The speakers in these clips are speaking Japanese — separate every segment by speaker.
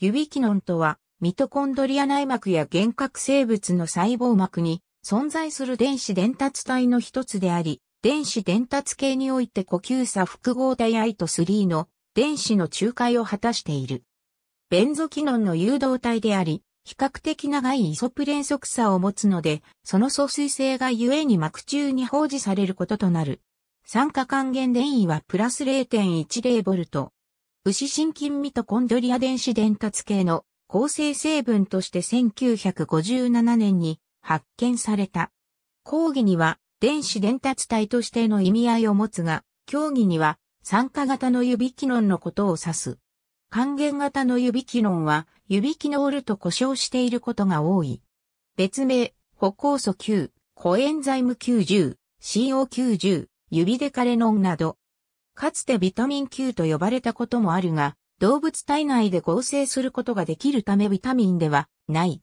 Speaker 1: ユビキノンとは、ミトコンドリア内膜や幻覚生物の細胞膜に存在する電子伝達体の一つであり、電子伝達系において呼吸差複合体 I と3の電子の仲介を果たしている。ベンゾキノンの誘導体であり、比較的長いイソプレン速差を持つので、その疎水性が故に膜中に放置されることとなる。酸化還元電位はプラス 0.10V、牛神菌ミトコンドリア電子伝達系の構成成分として1957年に発見された。講義には電子伝達体としての意味合いを持つが、競技には酸化型の指機能のことを指す。還元型の指機能は指機能ると呼称していることが多い。別名、歩行素9、コエンザイム90、CO90、指デカレノンなど、かつてビタミン Q と呼ばれたこともあるが、動物体内で合成することができるためビタミンではない。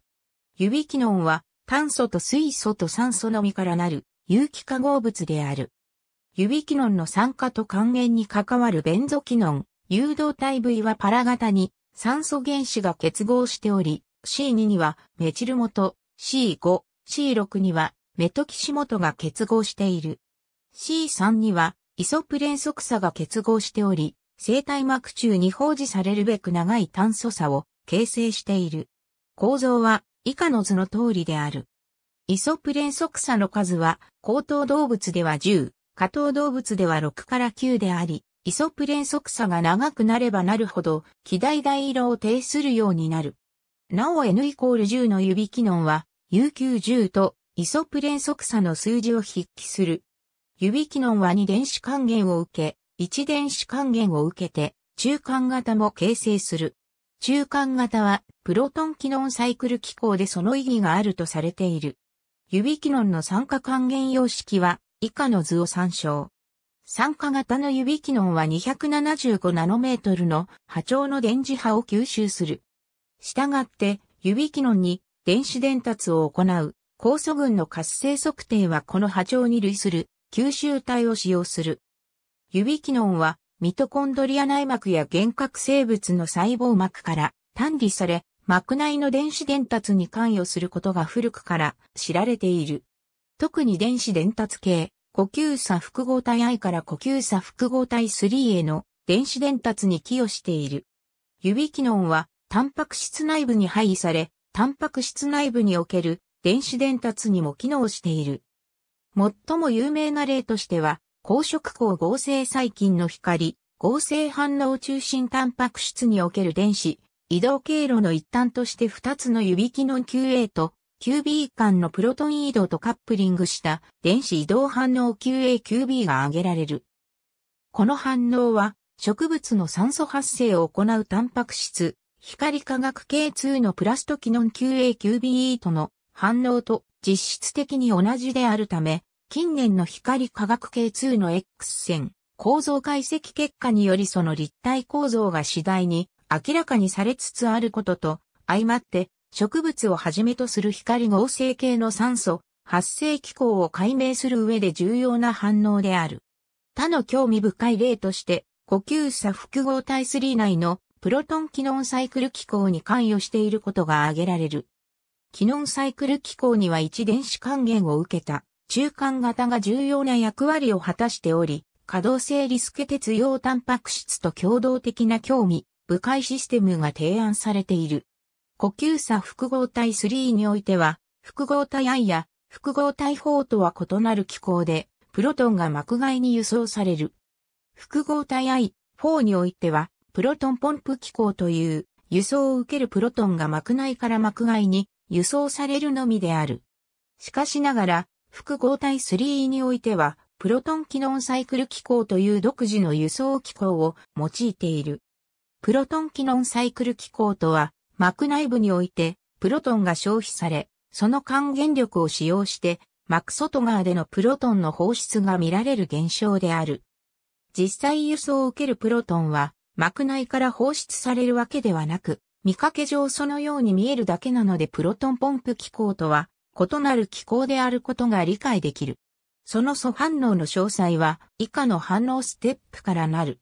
Speaker 1: ユビキノンは炭素と水素と酸素のみからなる有機化合物である。ユビキノンの酸化と還元に関わるベンゾキノン、誘導体部位はパラ型に酸素原子が結合しており、C2 にはメチル元、C5、C6 にはメトキシ元が結合している。C3 にはイソプレン即鎖が結合しており、生体膜中に放置されるべく長い炭素差を形成している。構造は以下の図の通りである。イソプレン即鎖の数は、高等動物では10、下等動物では6から9であり、イソプレン即鎖が長くなればなるほど、気大大色を呈するようになる。なお N イコール10の指機能は、UQ10 とイソプレン即鎖の数字を筆記するユビキノンは2電子還元を受け、1電子還元を受けて、中間型も形成する。中間型は、プロトンキノンサイクル機構でその意義があるとされている。ユビキノンの酸化還元様式は、以下の図を参照。酸化型の指機能は275ナノメートルの波長の電磁波を吸収する。したがって、指機能に電子伝達を行う酵素群の活性測定はこの波長に類する吸収体を使用する。指機能はミトコンドリア内膜や幻覚生物の細胞膜から単理され、膜内の電子伝達に関与することが古くから知られている。特に電子伝達系、呼吸差複合体 I から呼吸差複合体3への電子伝達に寄与している。指機能は、タンパク質内部に配位され、タンパク質内部における電子伝達にも機能している。最も有名な例としては、高色光合成細菌の光、合成反応中心タンパク質における電子、移動経路の一端として2つの指機の QA と QB 間のプロトン移動とカップリングした電子移動反応 QAQB が挙げられる。この反応は植物の酸素発生を行うタンパク質、光化学系2のプラストキノン QAQB との反応と実質的に同じであるため、近年の光化学系2の X 線構造解析結果によりその立体構造が次第に明らかにされつつあることと、相まって植物をはじめとする光合成系の酸素、発生機構を解明する上で重要な反応である。他の興味深い例として、呼吸差複合体3内のプロトン機能サイクル機構に関与していることが挙げられる。機能サイクル機構には一電子還元を受けた中間型が重要な役割を果たしており、可動性リスケ鉄用タンパク質と共同的な興味、深いシステムが提案されている。呼吸差複合体3においては、複合体 I や複合体4とは異なる機構で、プロトンが膜外に輸送される。複合体 I4 においては、プロトンポンプ機構という、輸送を受けるプロトンが膜内から膜外に輸送されるのみである。しかしながら、複合体 3E においては、プロトン機能サイクル機構という独自の輸送機構を用いている。プロトン機能サイクル機構とは、膜内部において、プロトンが消費され、その還元力を使用して、膜外側でのプロトンの放出が見られる現象である。実際輸送を受けるプロトンは、膜内から放出されるわけではなく、見かけ上そのように見えるだけなのでプロトンポンプ機構とは異なる機構であることが理解できる。その素反応の詳細は以下の反応ステップからなる。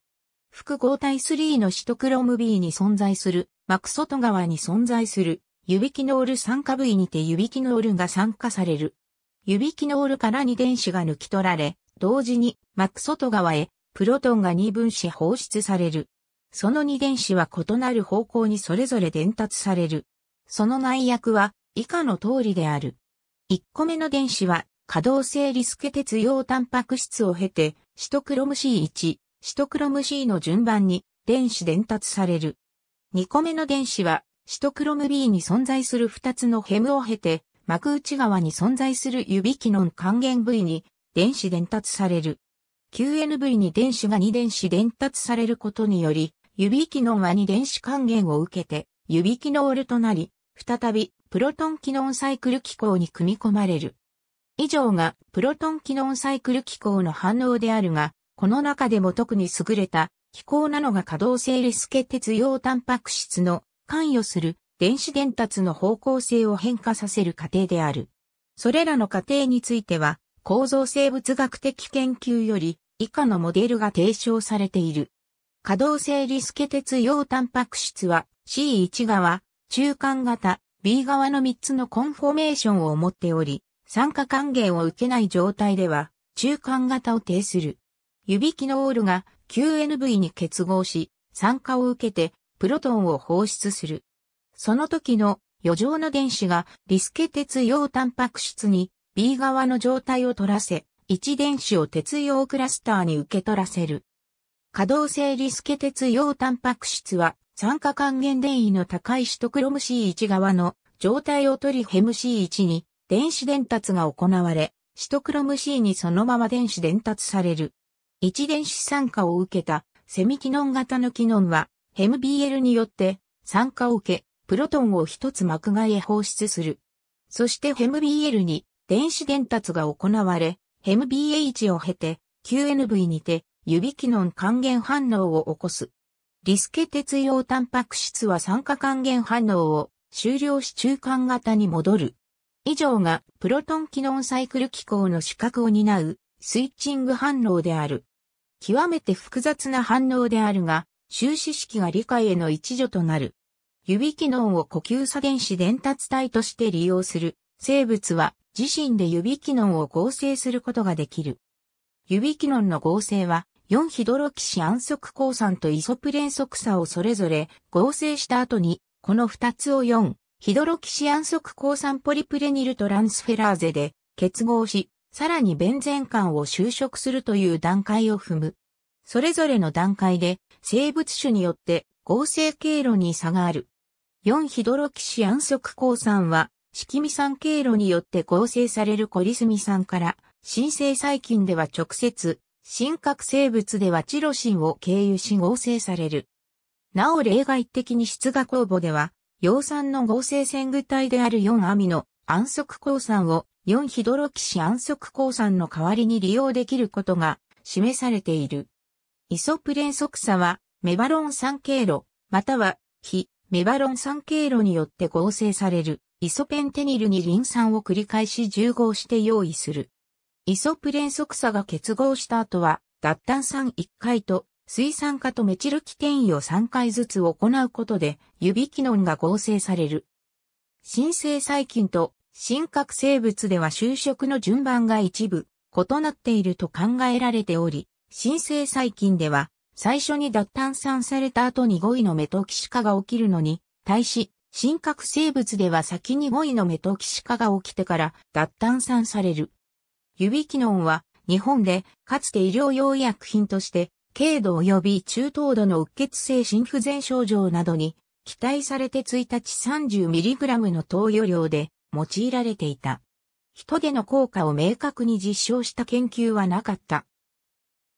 Speaker 1: 複合体3のシトクロム B に存在する、膜外側に存在する、ユビキノール酸化部位にてユビキノールが酸化される。ユビキノールから2電子が抜き取られ、同時に膜外側へプロトンが2分子放出される。その二電子は異なる方向にそれぞれ伝達される。その内訳は以下の通りである。一個目の電子は可動性リスケ鉄用タンパク質を経て、シトクロム C1、シトクロム C の順番に電子伝達される。二個目の電子は、シトクロム B に存在する二つのヘムを経て、膜内側に存在する指機の還元部位に電子伝達される。QNV に電子が2電子伝達されることにより、指機能輪に電子還元を受けて、指機能ルとなり、再び、プロトン機能サイクル機構に組み込まれる。以上が、プロトン機能サイクル機構の反応であるが、この中でも特に優れた、機構なのが可動性リスケ鉄用タンパク質の関与する電子伝達の方向性を変化させる過程である。それらの過程については、構造生物学的研究より以下のモデルが提唱されている。可動性リスケ鉄用タンパク質は C1 側、中間型、B 側の3つのコンフォメーションを持っており、酸化還元を受けない状態では、中間型を呈する。指キノールが QNV に結合し、酸化を受けてプロトンを放出する。その時の余剰の電子がリスケ鉄用タンパク質に B 側の状態を取らせ、1電子を鉄用クラスターに受け取らせる。可動性リスケ鉄用タンパク質は酸化還元電位の高いシトクロム C1 側の状態を取りヘム C1 に電子伝達が行われ、シトクロム C にそのまま電子伝達される。一電子酸化を受けたセミキノン型のキノンはヘム BL によって酸化を受け、プロトンを一つ膜外へ放出する。そしてヘム BL に電子伝達が行われ、ヘム BH を経て QNV にて指機能還元反応を起こす。リスケ鉄用タンパク質は酸化還元反応を終了し中間型に戻る。以上がプロトン機能サイクル機構の資格を担うスイッチング反応である。極めて複雑な反応であるが、終止式が理解への一助となる。指機能を呼吸差電子伝達体として利用する生物は自身で指機能を合成することができる。指機能の合成は4ヒドロキシ安息鉱酸とイソプレンク鎖をそれぞれ合成した後に、この2つを4ヒドロキシ安息鉱酸ポリプレニルトランスフェラーゼで結合し、さらにベンゼン間を修飾するという段階を踏む。それぞれの段階で生物種によって合成経路に差がある。4ヒドロキシ安息鉱酸は、色味酸経路によって合成されるコリスミ酸から、新生細菌では直接真核生物ではチロシンを経由し合成される。なお例外的に質が酵母では、葉酸の合成線具体である4アミノ、安息鉱酸を4ヒドロキシ安息鉱酸の代わりに利用できることが示されている。イソプレン即鎖はメバロン酸経路、または非メバロン酸経路によって合成されるイソペンテニルにリン酸を繰り返し重合して用意する。イソプレン即鎖が結合した後は、脱炭酸1回と水酸化とメチル基転移を3回ずつ行うことで、指機能が合成される。新生細菌と新核生物では就職の順番が一部異なっていると考えられており、新生細菌では最初に脱炭酸された後に5位のメトキシ化が起きるのに、対し、新核生物では先に5位のメトキシ化が起きてから脱炭酸される。指機能は日本でかつて医療用医薬品として軽度及び中等度のうっ血性心不全症状などに期待されて1日 30mg の投与量で用いられていた。人での効果を明確に実証した研究はなかった。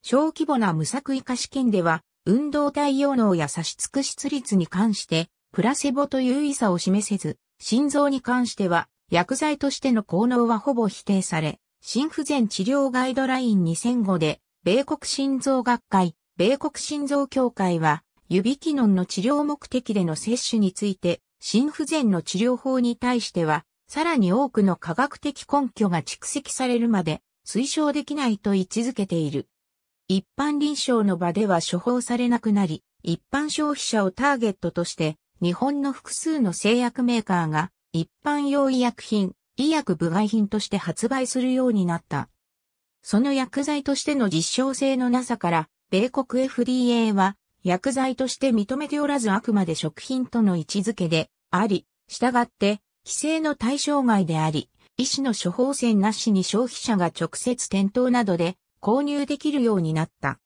Speaker 1: 小規模な無作為化試験では、運動対応能や差し尽く失率に関して、プラセボという異差を示せず、心臓に関しては、薬剤としての効能はほぼ否定され、心不全治療ガイドライン2005で、米国心臓学会、米国心臓協会は、指機能の治療目的での摂取について、心不全の治療法に対しては、さらに多くの科学的根拠が蓄積されるまで、推奨できないと位置づけている。一般臨床の場では処方されなくなり、一般消費者をターゲットとして、日本の複数の製薬メーカーが、一般用医薬品、医薬部外品として発売するようになった。その薬剤としての実証性のなさから、米国 FDA は薬剤として認めておらずあくまで食品との位置づけであり、従って規制の対象外であり、医師の処方箋なしに消費者が直接店頭などで購入できるようになった。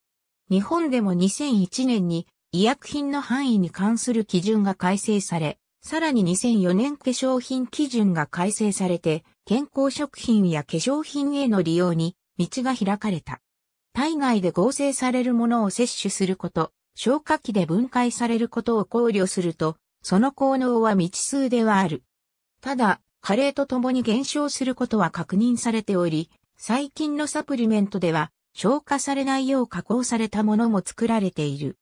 Speaker 1: 日本でも2001年に医薬品の範囲に関する基準が改正され、さらに2004年化粧品基準が改正されて、健康食品や化粧品への利用に道が開かれた。体外で合成されるものを摂取すること、消化器で分解されることを考慮すると、その効能は未知数ではある。ただ、加齢とともに減少することは確認されており、最近のサプリメントでは、消化されないよう加工されたものも作られている。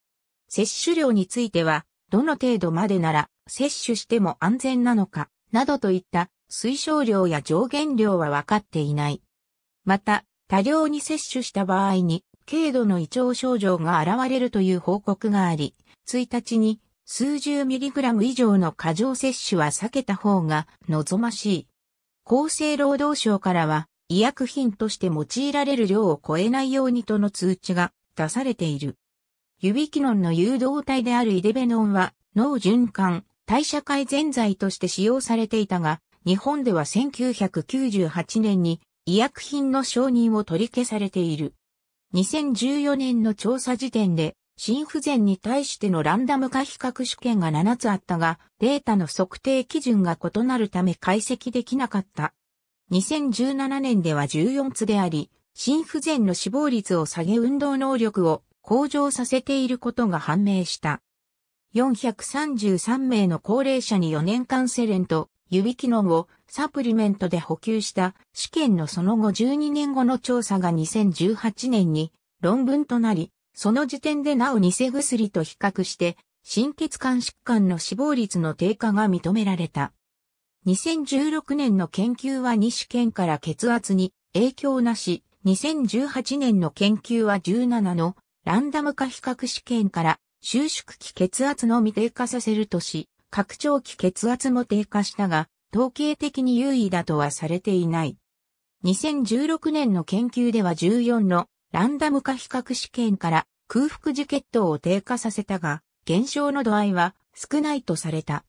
Speaker 1: 摂取量については、どの程度までなら摂取しても安全なのか、などといった推奨量や上限量は分かっていない。また、多量に摂取した場合に、軽度の胃腸症状が現れるという報告があり、1日に数十ミリグラム以上の過剰摂取は避けた方が望ましい。厚生労働省からは、医薬品として用いられる量を超えないようにとの通知が出されている。ユビキノンの誘導体であるイデベノンは脳循環、代謝改善剤として使用されていたが、日本では1998年に医薬品の承認を取り消されている。2014年の調査時点で、心不全に対してのランダム化比較試験が7つあったが、データの測定基準が異なるため解析できなかった。2017年では14つであり、心不全の死亡率を下げ運動能力を向上させていることが判明した。433名の高齢者に4年間セレンと指機能をサプリメントで補給した試験のその後12年後の調査が2018年に論文となり、その時点でなお偽薬と比較して心血管疾患の死亡率の低下が認められた。2016年の研究は2試験から血圧に影響なし、2018年の研究は17のランダム化比較試験から収縮期血圧のみ低下させるとし、拡張期血圧も低下したが、統計的に優位だとはされていない。2016年の研究では14のランダム化比較試験から空腹時血糖を低下させたが、減少の度合いは少ないとされた。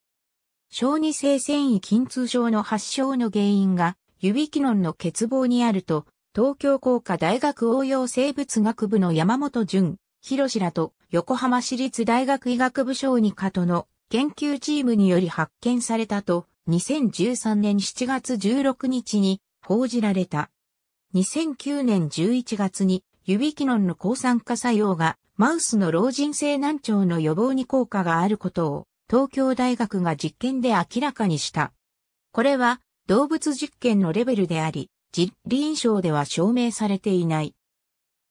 Speaker 1: 小児性繊維筋痛症の発症の原因が、指機能の欠乏にあると東京工科大学応用生物学部の山本淳、広士らと横浜市立大学医学部小児科との研究チームにより発見されたと2013年7月16日に報じられた。2009年11月にユビキノンの抗酸化作用がマウスの老人性難聴の予防に効果があることを東京大学が実験で明らかにした。これは動物実験のレベルであり、実臨床では証明されていない。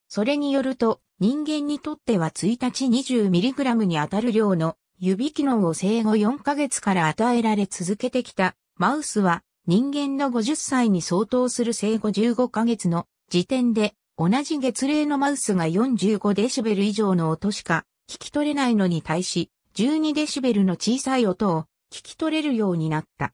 Speaker 1: それによると、人間にとっては1日 20mg に当たる量の指機能を生後4ヶ月から与えられ続けてきたマウスは人間の50歳に相当する生後15ヶ月の時点で同じ月齢のマウスが45デシベル以上の音しか聞き取れないのに対し12デシベルの小さい音を聞き取れるようになった。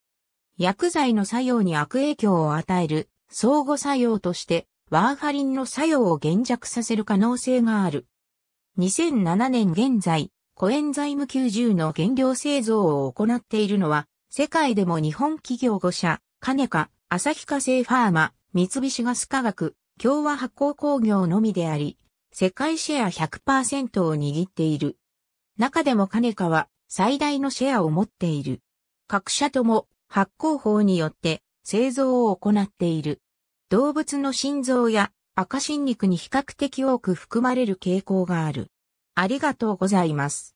Speaker 1: 薬剤の作用に悪影響を与える相互作用としてワーファリンの作用を減弱させる可能性がある。2007年現在、コエンザイム90の原料製造を行っているのは、世界でも日本企業5社、カネカ、旭化成ファーマ、三菱ガス化学、共和発酵工業のみであり、世界シェア100%を握っている。中でもカネカは最大のシェアを持っている。各社とも発酵法によって製造を行っている。動物の心臓や赤心肉に比較的多く含まれる傾向がある。ありがとうございます。